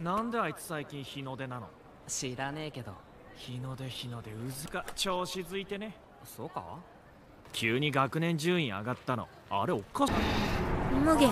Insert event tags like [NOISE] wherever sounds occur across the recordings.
なんであいつ最近日の出なの知らねえけど日の出日の出うずか調子づいてねそうか急に学年順位上がったのあれおっかしい無下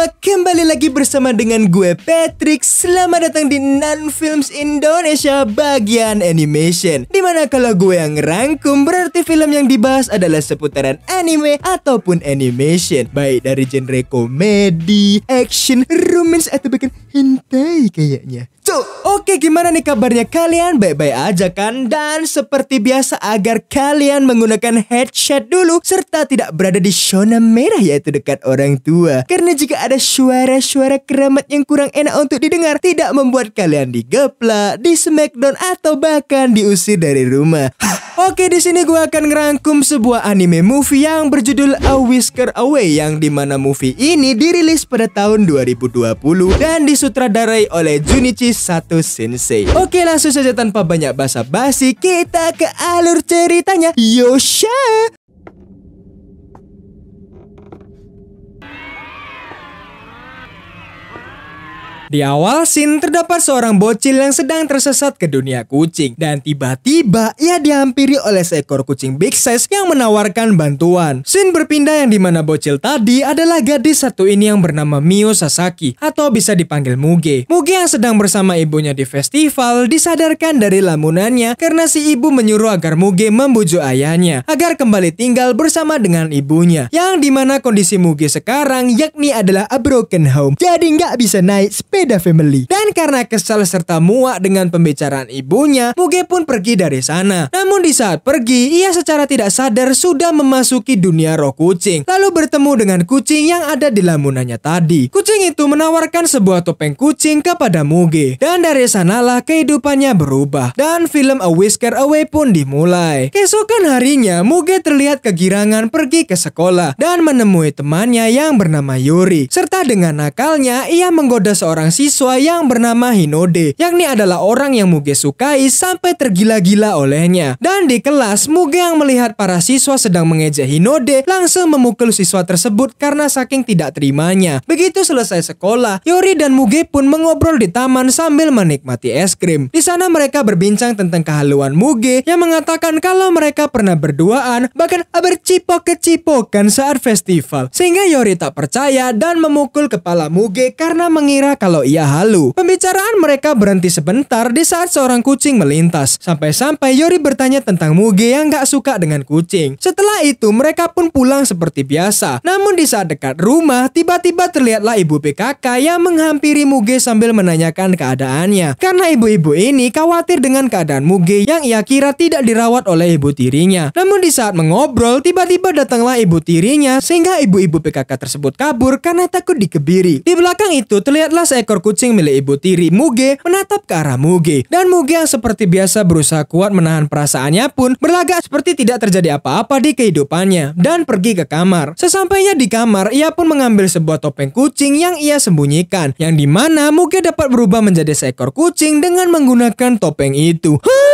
work Kembali lagi bersama dengan gue Patrick. Selamat datang di Nan Films Indonesia bagian animation. Dimana kalau gue yang rangkum berarti film yang dibahas adalah seputaran anime ataupun animation. Baik dari genre komedi, action, romance atau bahkan hentai kayaknya. So, oke okay, gimana nih kabarnya kalian? Baik-baik aja kan? Dan seperti biasa agar kalian menggunakan headset dulu serta tidak berada di zona merah yaitu dekat orang tua. Karena jika ada suara-suara keramat yang kurang enak untuk didengar tidak membuat kalian digeplak, di smackdown atau bahkan diusir dari rumah. [LAUGHS] Oke, di sini gue akan ngerangkum sebuah anime movie yang berjudul A Whisker Away yang dimana movie ini dirilis pada tahun 2020 dan disutradarai oleh Junichi Sato Sensei. Oke, langsung saja tanpa banyak basa-basi, kita ke alur ceritanya. Yosha! Di awal scene terdapat seorang bocil yang sedang tersesat ke dunia kucing dan tiba-tiba ia dihampiri oleh seekor kucing big size yang menawarkan bantuan. Scene berpindah yang dimana bocil tadi adalah gadis satu ini yang bernama Mio Sasaki atau bisa dipanggil Muge. Muge yang sedang bersama ibunya di festival disadarkan dari lamunannya karena si ibu menyuruh agar Muge membujuk ayahnya agar kembali tinggal bersama dengan ibunya yang dimana kondisi Muge sekarang yakni adalah a broken home jadi nggak bisa naik sepeda berbeda Family. Dan karena kesal serta muak dengan pembicaraan ibunya, Muge pun pergi dari sana. Namun di saat pergi, ia secara tidak sadar sudah memasuki dunia roh kucing. Lalu bertemu dengan kucing yang ada di lamunannya tadi. Kucing itu menawarkan sebuah topeng kucing kepada Muge. Dan dari sanalah kehidupannya berubah. Dan film A Whisker Away pun dimulai. Keesokan harinya, Muge terlihat kegirangan pergi ke sekolah dan menemui temannya yang bernama Yuri. Serta dengan nakalnya, ia menggoda seorang seorang siswa yang bernama Hinode, yakni adalah orang yang Muge sukai sampai tergila-gila olehnya. Dan di kelas, Muge yang melihat para siswa sedang mengejek Hinode langsung memukul siswa tersebut karena saking tidak terimanya. Begitu selesai sekolah, Yori dan Muge pun mengobrol di taman sambil menikmati es krim. Di sana mereka berbincang tentang kehaluan Muge yang mengatakan kalau mereka pernah berduaan, bahkan bercipok-kecipokan saat festival. Sehingga Yori tak percaya dan memukul kepala Muge karena mengira kalau kalau oh ia halu. Pembicaraan mereka berhenti sebentar di saat seorang kucing melintas. Sampai-sampai Yori bertanya tentang Muge yang gak suka dengan kucing. Setelah itu mereka pun pulang seperti biasa. Namun di saat dekat rumah, tiba-tiba terlihatlah ibu PKK yang menghampiri Muge sambil menanyakan keadaannya. Karena ibu-ibu ini khawatir dengan keadaan Muge yang ia kira tidak dirawat oleh ibu tirinya. Namun di saat mengobrol, tiba-tiba datanglah ibu tirinya sehingga ibu-ibu PKK tersebut kabur karena takut dikebiri. Di belakang itu terlihatlah seekor seekor kucing milik ibu tiri Muge menatap ke arah Muge. Dan Muge yang seperti biasa berusaha kuat menahan perasaannya pun berlagak seperti tidak terjadi apa-apa di kehidupannya dan pergi ke kamar. Sesampainya di kamar, ia pun mengambil sebuah topeng kucing yang ia sembunyikan, yang dimana Muge dapat berubah menjadi seekor kucing dengan menggunakan topeng itu. Huh!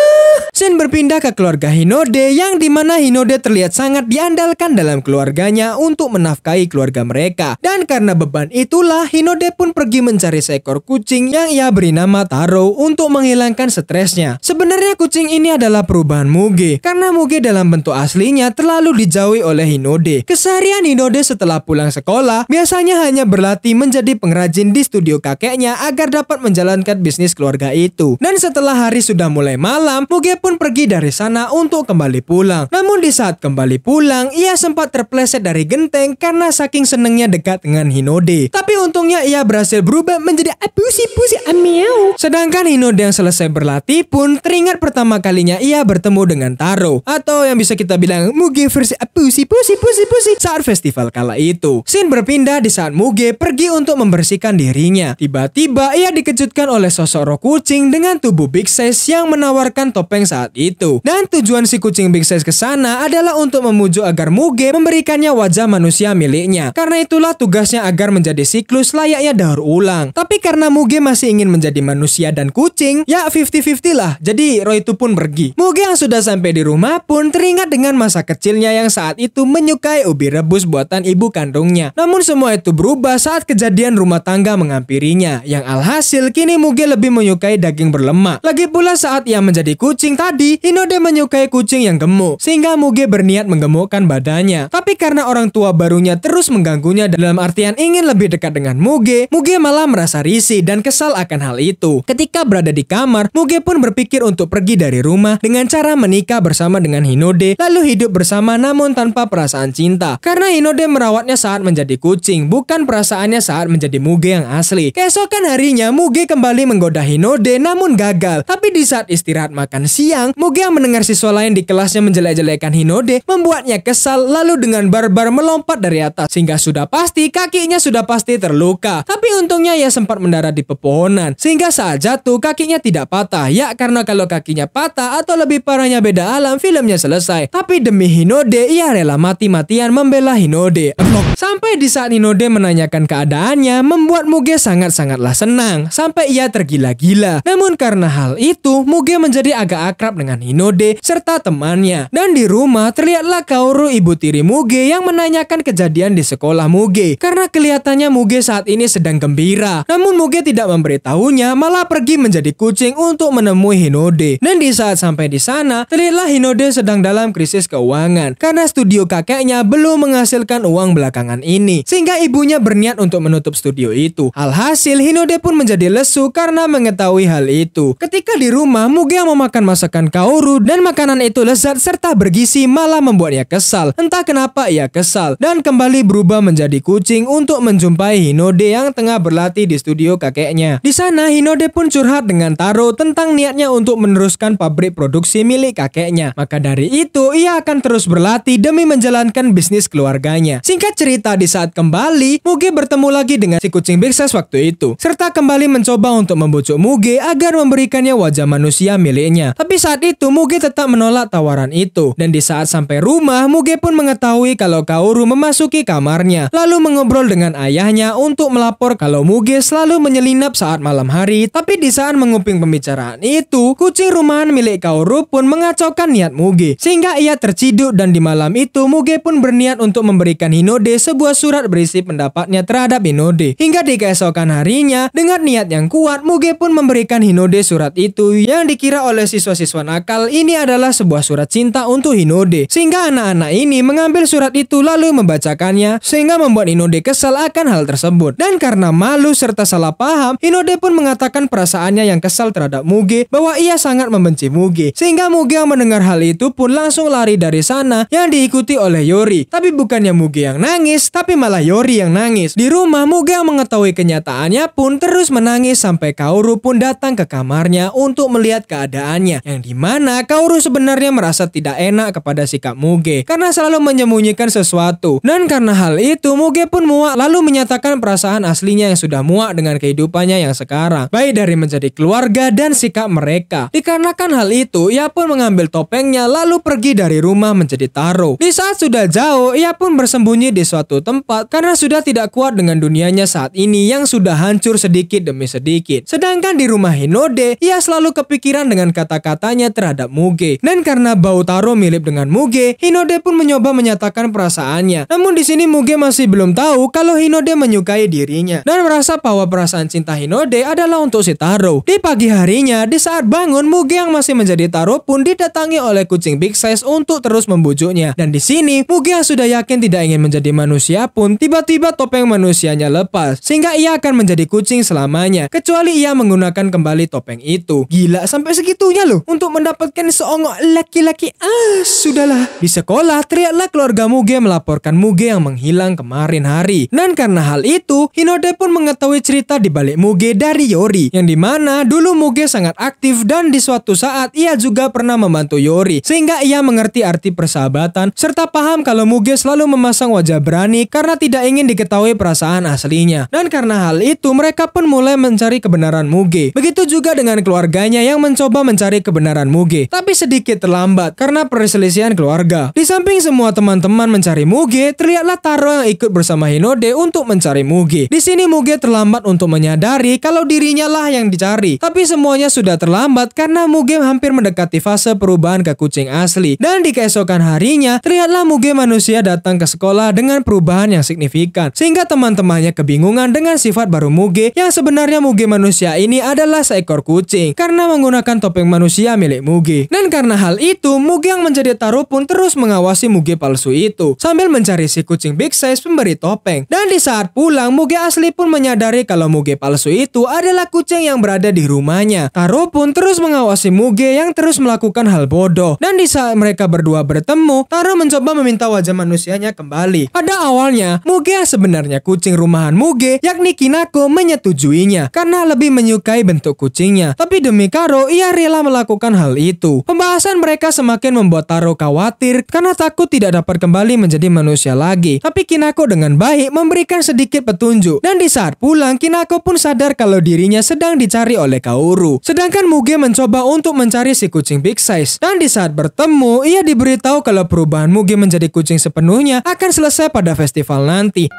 Shin berpindah ke keluarga Hinode yang dimana Hinode terlihat sangat diandalkan dalam keluarganya untuk menafkahi keluarga mereka. Dan karena beban itulah Hinode pun pergi mencari seekor kucing yang ia beri nama Taro untuk menghilangkan stresnya. Sebenarnya kucing ini adalah perubahan Muge karena Muge dalam bentuk aslinya terlalu dijauhi oleh Hinode. Keseharian Hinode setelah pulang sekolah biasanya hanya berlatih menjadi pengrajin di studio kakeknya agar dapat menjalankan bisnis keluarga itu. Dan setelah hari sudah mulai malam, Muge pun pergi dari sana untuk kembali pulang. Namun di saat kembali pulang, ia sempat terpleset dari genteng karena saking senengnya dekat dengan Hinode. Tapi untungnya ia berhasil berubah menjadi apusi-pusi amiau. Sedangkan Hinode yang selesai berlatih pun teringat pertama kalinya ia bertemu dengan Taro. Atau yang bisa kita bilang Muge versi apusi-pusi-pusi-pusi saat festival kala itu. Sin berpindah di saat Muge pergi untuk membersihkan dirinya. Tiba-tiba ia dikejutkan oleh sosok roh kucing dengan tubuh Big Size yang menawarkan topeng saat itu. Dan tujuan si kucing big size ke sana adalah untuk memujuk agar Muge memberikannya wajah manusia miliknya. Karena itulah tugasnya agar menjadi siklus layaknya daur ulang. Tapi karena Muge masih ingin menjadi manusia dan kucing, ya 50-50 lah. Jadi Roy itu pun pergi. Muge yang sudah sampai di rumah pun teringat dengan masa kecilnya yang saat itu menyukai ubi rebus buatan ibu kandungnya. Namun semua itu berubah saat kejadian rumah tangga menghampirinya. Yang alhasil kini Muge lebih menyukai daging berlemak. Lagi pula saat ia menjadi kucing, tadi, Hinode menyukai kucing yang gemuk, sehingga Muge berniat menggemukkan badannya. Tapi karena orang tua barunya terus mengganggunya dalam artian ingin lebih dekat dengan Muge, Muge malah merasa risih dan kesal akan hal itu. Ketika berada di kamar, Muge pun berpikir untuk pergi dari rumah dengan cara menikah bersama dengan Hinode, lalu hidup bersama namun tanpa perasaan cinta. Karena Hinode merawatnya saat menjadi kucing, bukan perasaannya saat menjadi Muge yang asli. Keesokan harinya, Muge kembali menggoda Hinode namun gagal. Tapi di saat istirahat makan siang, Siang, yang mendengar siswa lain di kelasnya menjelek-jelekan Hinode membuatnya kesal lalu dengan barbar melompat dari atas sehingga sudah pasti kakinya sudah pasti terluka. Tapi untungnya ia sempat mendarat di pepohonan sehingga saat jatuh kakinya tidak patah ya karena kalau kakinya patah atau lebih parahnya beda alam filmnya selesai. Tapi demi Hinode ia rela mati-matian membela Hinode. Sampai di saat Hinode menanyakan keadaannya membuat Muge sangat-sangatlah senang sampai ia tergila-gila. Namun karena hal itu Muge menjadi agak akrab akrab dengan Hinode serta temannya. Dan di rumah terlihatlah Kaoru ibu tiri Muge yang menanyakan kejadian di sekolah Muge karena kelihatannya Muge saat ini sedang gembira. Namun Muge tidak memberitahunya malah pergi menjadi kucing untuk menemui Hinode. Dan di saat sampai di sana terlihatlah Hinode sedang dalam krisis keuangan karena studio kakeknya belum menghasilkan uang belakangan ini sehingga ibunya berniat untuk menutup studio itu. Alhasil Hinode pun menjadi lesu karena mengetahui hal itu. Ketika di rumah Muge yang memakan masakan makan kaoru dan makanan itu lezat serta bergizi malah membuatnya kesal. Entah kenapa ia kesal dan kembali berubah menjadi kucing untuk menjumpai Hinode yang tengah berlatih di studio kakeknya. Di sana Hinode pun curhat dengan Taro tentang niatnya untuk meneruskan pabrik produksi milik kakeknya. Maka dari itu ia akan terus berlatih demi menjalankan bisnis keluarganya. Singkat cerita di saat kembali, Muge bertemu lagi dengan si kucing Size waktu itu serta kembali mencoba untuk membujuk Muge agar memberikannya wajah manusia miliknya. Tapi tapi saat itu Muge tetap menolak tawaran itu. Dan di saat sampai rumah, Muge pun mengetahui kalau Kaoru memasuki kamarnya. Lalu mengobrol dengan ayahnya untuk melapor kalau Muge selalu menyelinap saat malam hari. Tapi di saat menguping pembicaraan itu, kucing rumahan milik Kaoru pun mengacaukan niat Muge. Sehingga ia terciduk dan di malam itu Muge pun berniat untuk memberikan Hinode sebuah surat berisi pendapatnya terhadap Hinode. Hingga di keesokan harinya, dengan niat yang kuat, Muge pun memberikan Hinode surat itu yang dikira oleh siswa-siswa mahasiswa nakal, ini adalah sebuah surat cinta untuk Hinode. Sehingga anak-anak ini mengambil surat itu lalu membacakannya, sehingga membuat Hinode kesal akan hal tersebut. Dan karena malu serta salah paham, Hinode pun mengatakan perasaannya yang kesal terhadap Muge bahwa ia sangat membenci Muge. Sehingga Muge yang mendengar hal itu pun langsung lari dari sana yang diikuti oleh Yori. Tapi bukannya Muge yang nangis, tapi malah Yori yang nangis. Di rumah, Muge yang mengetahui kenyataannya pun terus menangis sampai Kaoru pun datang ke kamarnya untuk melihat keadaannya yang dimana Kaoru sebenarnya merasa tidak enak kepada sikap Muge karena selalu menyembunyikan sesuatu. Dan karena hal itu, Muge pun muak lalu menyatakan perasaan aslinya yang sudah muak dengan kehidupannya yang sekarang, baik dari menjadi keluarga dan sikap mereka. Dikarenakan hal itu, ia pun mengambil topengnya lalu pergi dari rumah menjadi taro. Di saat sudah jauh, ia pun bersembunyi di suatu tempat karena sudah tidak kuat dengan dunianya saat ini yang sudah hancur sedikit demi sedikit. Sedangkan di rumah Hinode, ia selalu kepikiran dengan kata-kata cintanya terhadap Muge. Dan karena bau taro mirip dengan Muge, Hinode pun mencoba menyatakan perasaannya. Namun di sini Muge masih belum tahu kalau Hinode menyukai dirinya dan merasa bahwa perasaan cinta Hinode adalah untuk si Taro. Di pagi harinya, di saat bangun, Muge yang masih menjadi Taro pun didatangi oleh kucing Big Size untuk terus membujuknya. Dan di sini, Muge yang sudah yakin tidak ingin menjadi manusia pun tiba-tiba topeng manusianya lepas sehingga ia akan menjadi kucing selamanya kecuali ia menggunakan kembali topeng itu. Gila sampai segitunya loh untuk mendapatkan seonggok laki-laki. Ah, sudahlah. Di sekolah, teriaklah keluarga Muge melaporkan Muge yang menghilang kemarin hari. Dan karena hal itu, Hinode pun mengetahui cerita di balik Muge dari Yori, yang dimana dulu Muge sangat aktif dan di suatu saat ia juga pernah membantu Yori, sehingga ia mengerti arti persahabatan, serta paham kalau Muge selalu memasang wajah berani karena tidak ingin diketahui perasaan aslinya. Dan karena hal itu, mereka pun mulai mencari kebenaran Muge. Begitu juga dengan keluarganya yang mencoba mencari kebenaran kebenaran Muge, tapi sedikit terlambat karena perselisihan keluarga. Di samping semua teman-teman mencari Muge, terlihatlah Taro yang ikut bersama Hinode untuk mencari Muge. Di sini Muge terlambat untuk menyadari kalau dirinya lah yang dicari, tapi semuanya sudah terlambat karena Muge hampir mendekati fase perubahan ke kucing asli. Dan di keesokan harinya, terlihatlah Muge manusia datang ke sekolah dengan perubahan yang signifikan, sehingga teman-temannya kebingungan dengan sifat baru Muge yang sebenarnya Muge manusia ini adalah seekor kucing karena menggunakan topeng manusia milik Mugi. Dan karena hal itu, Mugi yang menjadi taruh pun terus mengawasi Mugi palsu itu sambil mencari si kucing big size pemberi topeng. Dan di saat pulang, Mugi asli pun menyadari kalau Mugi palsu itu adalah kucing yang berada di rumahnya. Taro pun terus mengawasi Mugi yang terus melakukan hal bodoh. Dan di saat mereka berdua bertemu, Taro mencoba meminta wajah manusianya kembali. Pada awalnya, Mugi yang sebenarnya kucing rumahan Mugi, yakni Kinako menyetujuinya karena lebih menyukai bentuk kucingnya. Tapi demi Karo, ia rela melakukan melakukan hal itu. Pembahasan mereka semakin membuat Taro khawatir karena takut tidak dapat kembali menjadi manusia lagi. Tapi Kinako dengan baik memberikan sedikit petunjuk. Dan di saat pulang, Kinako pun sadar kalau dirinya sedang dicari oleh Kaoru. Sedangkan Muge mencoba untuk mencari si kucing big size. Dan di saat bertemu, ia diberitahu kalau perubahan Muge menjadi kucing sepenuhnya akan selesai pada festival nanti.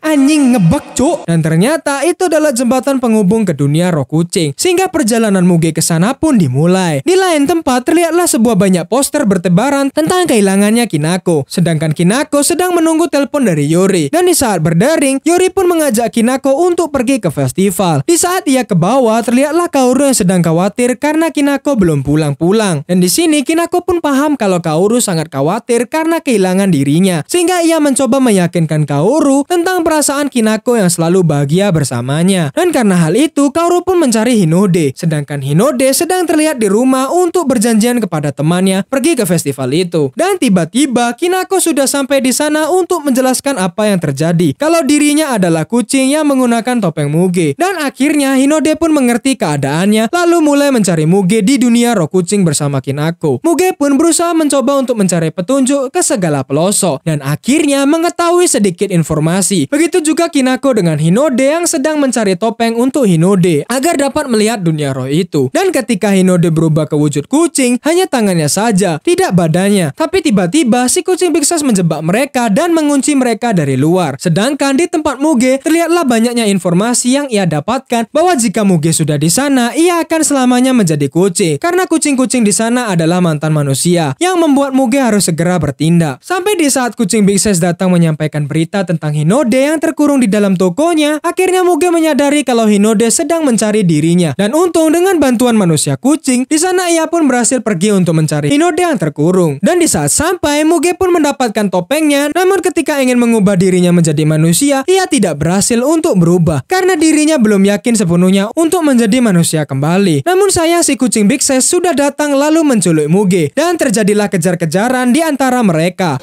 Anjing ngebek cuk. Dan ternyata itu adalah jembatan penghubung ke dunia roh kucing. Sehingga perjalanan Muge ke sana pun dimulai. Di lain tempat terlihatlah sebuah banyak poster bertebaran tentang kehilangannya Kinako. Sedangkan Kinako sedang menunggu telepon dari yuri Dan di saat berdaring yuri pun mengajak Kinako untuk pergi ke festival. Di saat ia ke bawah, terlihatlah Kaoru yang sedang khawatir karena Kinako belum pulang-pulang. Dan di sini Kinako pun paham kalau Kaoru sangat khawatir karena kehilangan dirinya. Sehingga ia mencoba meyakinkan Kaoru tentang perasaan Kinako yang selalu bahagia bersamanya. Dan karena hal itu, Kaoru pun mencari Hinode. Sedangkan Hinode sedang terlihat di rumah untuk berjanjian kepada temannya pergi ke festival itu. Dan tiba-tiba Kinako sudah sampai di sana untuk menjelaskan apa yang terjadi. Kalau dirinya adalah kucing yang menggunakan topeng Muge. Dan akhirnya Hinode pun mengerti keadaannya lalu mulai mencari Muge di dunia roh kucing bersama Kinako. Muge pun berusaha mencoba untuk mencari petunjuk ke segala pelosok dan akhirnya mengetahui sedikit informasi. Begitu juga Kinako dengan Hinode yang sedang mencari topeng untuk Hinode agar dapat melihat dunia roh itu. Dan ketika Hinode berubah ke wujud kucing, hanya tangannya saja, tidak badannya. Tapi tiba-tiba si kucing Pixas menjebak mereka dan mengunci mereka dari luar. Sedangkan di tempat Muge, terlihatlah banyaknya informasi yang ia dapatkan bahwa jika Muge sudah di sana, ia akan selamanya menjadi kucing. Karena kucing-kucing di sana adalah mantan manusia yang membuat Muge harus segera bertindak. Sampai di saat kucing Pixas datang menyampaikan berita tentang Hinode yang terkurung di dalam tokonya, akhirnya Muge menyadari kalau Hinode sedang mencari dirinya. Dan untung dengan bantuan manusia kucing, di sana ia pun berhasil pergi untuk mencari Hinode yang terkurung. Dan di saat sampai, Muge pun mendapatkan topengnya, namun ketika ingin mengubah dirinya menjadi manusia, ia tidak berhasil untuk berubah karena dirinya belum yakin sepenuhnya untuk menjadi manusia kembali. Namun sayang si kucing Big Size sudah datang lalu menculik Muge dan terjadilah kejar-kejaran di antara mereka.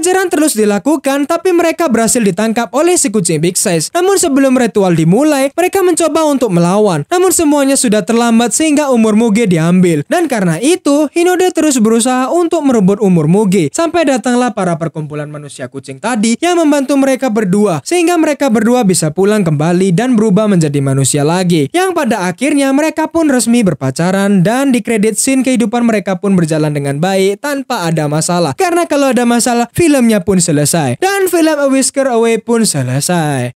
Pengejaran terus dilakukan, tapi mereka berhasil ditangkap oleh si kucing Big Size. Namun sebelum ritual dimulai, mereka mencoba untuk melawan. Namun semuanya sudah terlambat sehingga umur Muge diambil. Dan karena itu, Hinode terus berusaha untuk merebut umur Muge. Sampai datanglah para perkumpulan manusia kucing tadi yang membantu mereka berdua. Sehingga mereka berdua bisa pulang kembali dan berubah menjadi manusia lagi. Yang pada akhirnya mereka pun resmi berpacaran dan di kredit scene kehidupan mereka pun berjalan dengan baik tanpa ada masalah. Karena kalau ada masalah, film filmnya pun selesai dan film A Whisker Away pun selesai.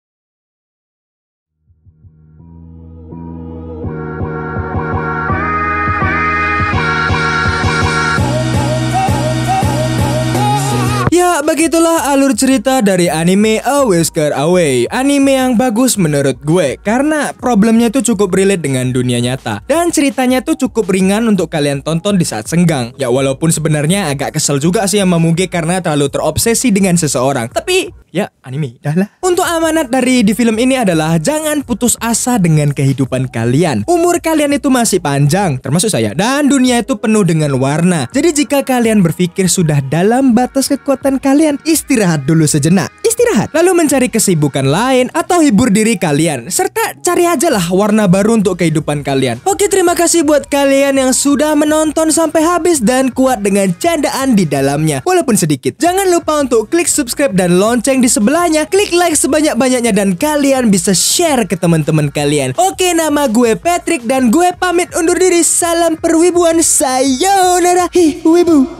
nah begitulah alur cerita dari anime A Whisker Away. Anime yang bagus menurut gue karena problemnya tuh cukup relate dengan dunia nyata dan ceritanya tuh cukup ringan untuk kalian tonton di saat senggang. Ya walaupun sebenarnya agak kesel juga sih sama Muge karena terlalu terobsesi dengan seseorang. Tapi ya anime. dah lah. Untuk amanat dari di film ini adalah jangan putus asa dengan kehidupan kalian. Umur kalian itu masih panjang, termasuk saya. Dan dunia itu penuh dengan warna. Jadi jika kalian berpikir sudah dalam batas kekuatan kalian, istirahat dulu sejenak beristirahat, lalu mencari kesibukan lain atau hibur diri kalian, serta cari aja lah warna baru untuk kehidupan kalian. Oke, terima kasih buat kalian yang sudah menonton sampai habis dan kuat dengan candaan di dalamnya, walaupun sedikit. Jangan lupa untuk klik subscribe dan lonceng di sebelahnya, klik like sebanyak-banyaknya dan kalian bisa share ke teman-teman kalian. Oke, nama gue Patrick dan gue pamit undur diri. Salam perwibuan, sayonara, hi wibu.